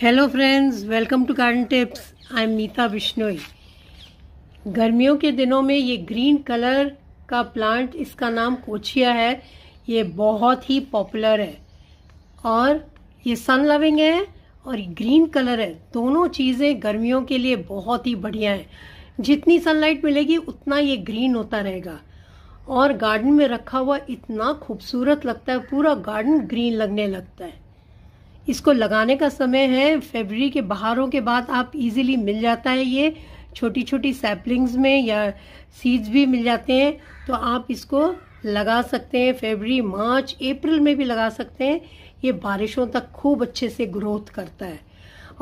hello friends welcome to garden tips I am Neeta Bishnoi गर्मियों के दिनों में ये ग्रीन कलर का प्लांट इसका नाम कोचिया है ये बहुत ही पॉपुलर है और ये सन लविंग है और ग्रीन कलर है दोनों चीज़ें गर्मियों के लिए बहुत ही बढ़िया हैं जितनी सनलाइट मिलेगी उतना ये ग्रीन होता रहेगा और गार्डन में रखा हुआ इतना खूबसूरत लगता है पूरा गार्डन ग्रीन लगने लगता है इसको लगाने का समय है फेबरी के बहारों के बाद आप इजीली मिल जाता है ये छोटी छोटी सैपलिंग्स में या सीड्स भी मिल जाते हैं तो आप इसको लगा सकते हैं फेबरी मार्च अप्रैल में भी लगा सकते हैं ये बारिशों तक खूब अच्छे से ग्रोथ करता है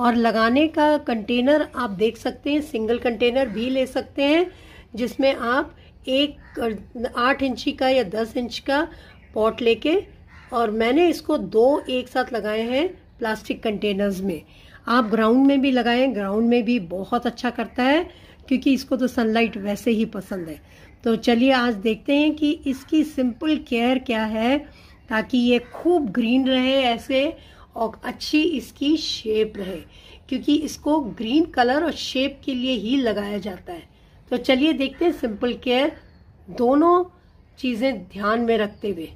और लगाने का कंटेनर आप देख सकते हैं सिंगल कंटेनर भी ले सकते हैं जिसमें आप एक आठ इंची का या दस इंच का पॉट लेके और मैंने इसको दो एक साथ लगाए हैं प्लास्टिक कंटेनर्स में आप ग्राउंड में भी लगाएं ग्राउंड में भी बहुत अच्छा करता है क्योंकि इसको तो सनलाइट वैसे ही पसंद है तो चलिए आज देखते हैं कि इसकी सिंपल केयर क्या है ताकि ये खूब ग्रीन रहे ऐसे और अच्छी इसकी शेप रहे क्योंकि इसको ग्रीन कलर और शेप के लिए ही लगाया जाता है तो चलिए देखते हैं सिंपल केयर दोनों चीज़ें ध्यान में रखते हुए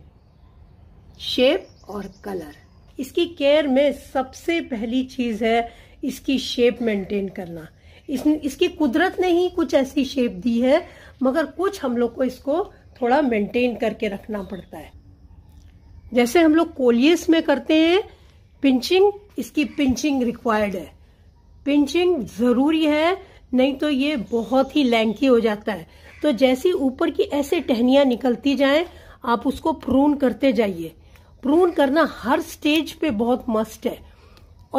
शेप और कलर इसकी केयर में सबसे पहली चीज़ है इसकी शेप मेंटेन करना इस, इसकी कुदरत ने ही कुछ ऐसी शेप दी है मगर कुछ हम लोग को इसको थोड़ा मेंटेन करके रखना पड़ता है जैसे हम लोग कोलियस में करते हैं पिंचिंग इसकी पिंचिंग रिक्वायर्ड है पिंचिंग ज़रूरी है नहीं तो ये बहुत ही लैंकी हो जाता है तो जैसी ऊपर की ऐसे टहनिया निकलती जाए आप उसको प्रून करते जाइए प्रून करना हर स्टेज पे बहुत मस्ट है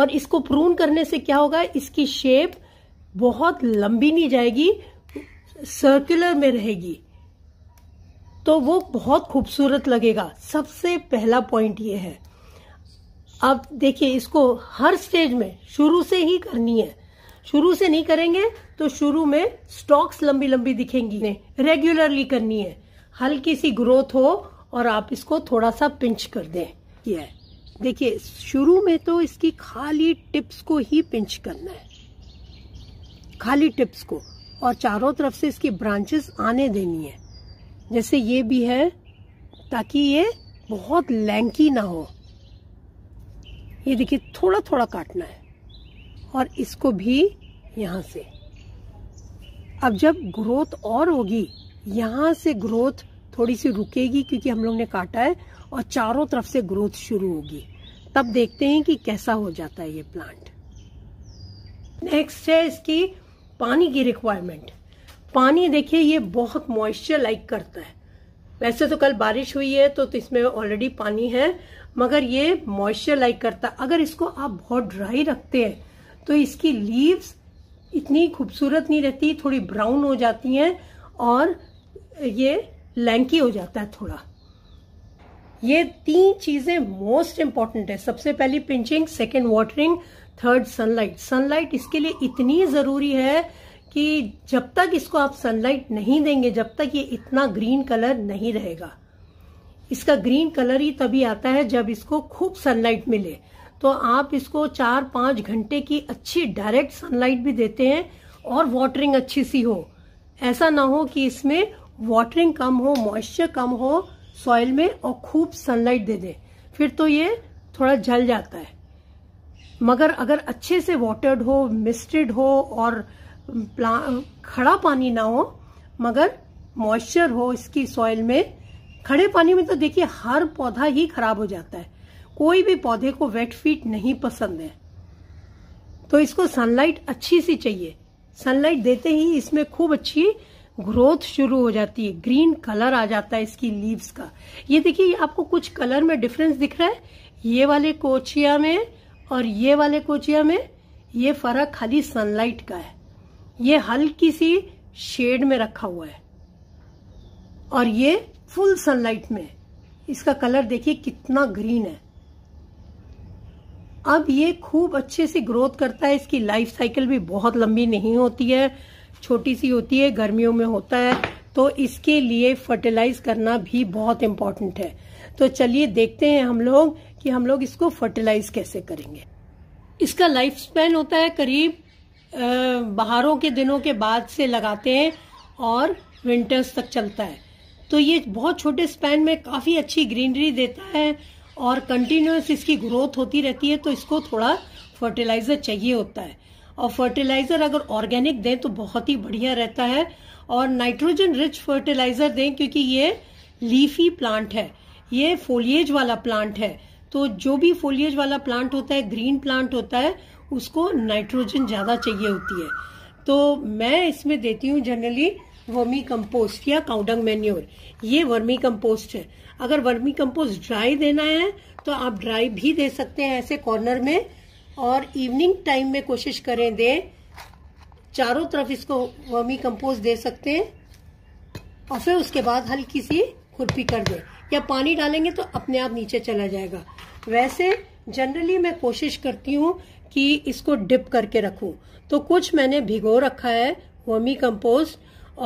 और इसको प्रून करने से क्या होगा इसकी शेप बहुत लंबी नहीं जाएगी सर्कुलर में रहेगी तो वो बहुत खूबसूरत लगेगा सबसे पहला पॉइंट ये है अब देखिए इसको हर स्टेज में शुरू से ही करनी है शुरू से नहीं करेंगे तो शुरू में स्टॉक्स लंबी लंबी दिखेंगी रेगुलरली करनी है हल्की सी ग्रोथ हो और आप इसको थोड़ा सा पिंच कर दें ये देखिए शुरू में तो इसकी खाली टिप्स को ही पिंच करना है खाली टिप्स को और चारों तरफ से इसकी ब्रांचेस आने देनी है जैसे ये भी है ताकि ये बहुत लैंकी ना हो ये देखिए थोड़ा थोड़ा काटना है और इसको भी यहाँ से अब जब ग्रोथ और होगी यहाँ से ग्रोथ थोड़ी सी रुकेगी क्योंकि हम लोग ने काटा है और चारों तरफ से ग्रोथ शुरू होगी तब देखते हैं कि कैसा हो जाता है ये प्लांट नेक्स्ट है इसकी पानी की रिक्वायरमेंट पानी देखिए ये बहुत मॉइस्चर लाइक करता है वैसे तो कल बारिश हुई है तो, तो इसमें ऑलरेडी पानी है मगर ये मॉइस्चर लाइक करता है अगर इसको आप बहुत ड्राई रखते हैं तो इसकी लीव्स इतनी खूबसूरत नहीं रहती थोड़ी ब्राउन हो जाती हैं और ये लैंकी हो जाता है थोड़ा ये तीन चीजें मोस्ट इंपॉर्टेंट है सबसे पहली pinching second watering third sunlight sunlight इसके लिए इतनी जरूरी है कि जब तक इसको आप सनलाइट नहीं देंगे जब तक ये इतना ग्रीन कलर नहीं रहेगा इसका ग्रीन कलर ही तभी आता है जब इसको खूब सनलाइट मिले तो आप इसको चार पांच घंटे की अच्छी डायरेक्ट सनलाइट भी देते हैं और वाटरिंग अच्छी सी हो ऐसा ना हो कि इसमें वाटरिंग कम हो मॉइस्चर कम हो सॉइल में और खूब सनलाइट दे दें फिर तो ये थोड़ा जल जाता है मगर अगर अच्छे से वाटर्ड हो मिस्टेड हो और खड़ा पानी ना हो मगर मॉइस्चर हो इसकी सॉइल में खड़े पानी में तो देखिए हर पौधा ही खराब हो जाता है कोई भी पौधे को वेट फीट नहीं पसंद है तो इसको सनलाइट अच्छी सी चाहिए सनलाइट देते ही इसमें खूब अच्छी ग्रोथ शुरू हो जाती है ग्रीन कलर आ जाता है इसकी लीव्स का ये देखिए आपको कुछ कलर में डिफरेंस दिख रहा है ये वाले कोचिया में और ये वाले कोचिया में ये फर्क खाली सनलाइट का है ये हल्की सी शेड में रखा हुआ है और ये फुल सनलाइट में इसका कलर देखिए कितना ग्रीन है अब ये खूब अच्छे से ग्रोथ करता है इसकी लाइफ साइकिल भी बहुत लंबी नहीं होती है छोटी सी होती है गर्मियों में होता है तो इसके लिए फर्टिलाइज करना भी बहुत इम्पोर्टेंट है तो चलिए देखते हैं हम लोग कि हम लोग इसको फर्टिलाइज कैसे करेंगे इसका लाइफ स्पैन होता है करीब बहारों के दिनों के बाद से लगाते हैं और विंटर्स तक चलता है तो ये बहुत छोटे स्पेन में काफ़ी अच्छी ग्रीनरी देता है और कंटिन्यूस इसकी ग्रोथ होती रहती है तो इसको थोड़ा फर्टिलाइजर चाहिए होता है और फर्टिलाइज़र अगर ऑर्गेनिक दें तो बहुत ही बढ़िया रहता है और नाइट्रोजन रिच फर्टिलाइज़र दें क्योंकि ये लीफी प्लांट है ये फोलिएज वाला प्लांट है तो जो भी फोलिएज वाला प्लांट होता है ग्रीन प्लांट होता है उसको नाइट्रोजन ज़्यादा चाहिए होती है तो मैं इसमें देती हूँ जनरली वर्मी कंपोस्ट या काउडंग मेन्योर ये वर्मी कंपोस्ट है अगर वर्मी कंपोस्ट ड्राई देना है तो आप ड्राई भी दे सकते हैं ऐसे कॉर्नर में और इवनिंग टाइम में कोशिश करें दें चारों तरफ इसको वर्मी कंपोज दे सकते हैं और फिर उसके बाद हल्की सी खुरपी कर दें या पानी डालेंगे तो अपने आप नीचे चला जाएगा वैसे जनरली मैं कोशिश करती हूँ कि इसको डिप करके रखूँ तो कुछ मैंने भिगो रखा है वर्मी कंपोस्ट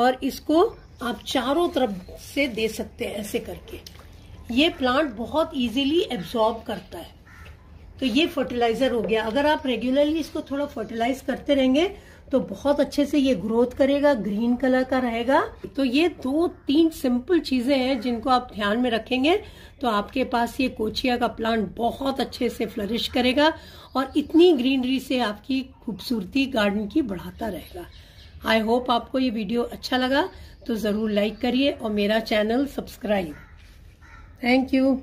और इसको आप चारों तरफ से दे सकते हैं ऐसे करके ये प्लांट बहुत इजीली एब्जॉर्ब करता है तो ये फर्टिलाइजर हो गया अगर आप रेगुलरली इसको थोड़ा फर्टिलाइज करते रहेंगे तो बहुत अच्छे से ये ग्रोथ करेगा ग्रीन कलर का रहेगा तो ये दो तीन सिंपल चीजें हैं जिनको आप ध्यान में रखेंगे तो आपके पास ये कोचिया का प्लांट बहुत अच्छे से फ्लरिश करेगा और इतनी ग्रीनरी से आपकी खूबसूरती गार्डन की बढ़ाता रहेगा आई होप आपको ये वीडियो अच्छा लगा तो जरूर लाइक करिए और मेरा चैनल सब्सक्राइब थैंक यू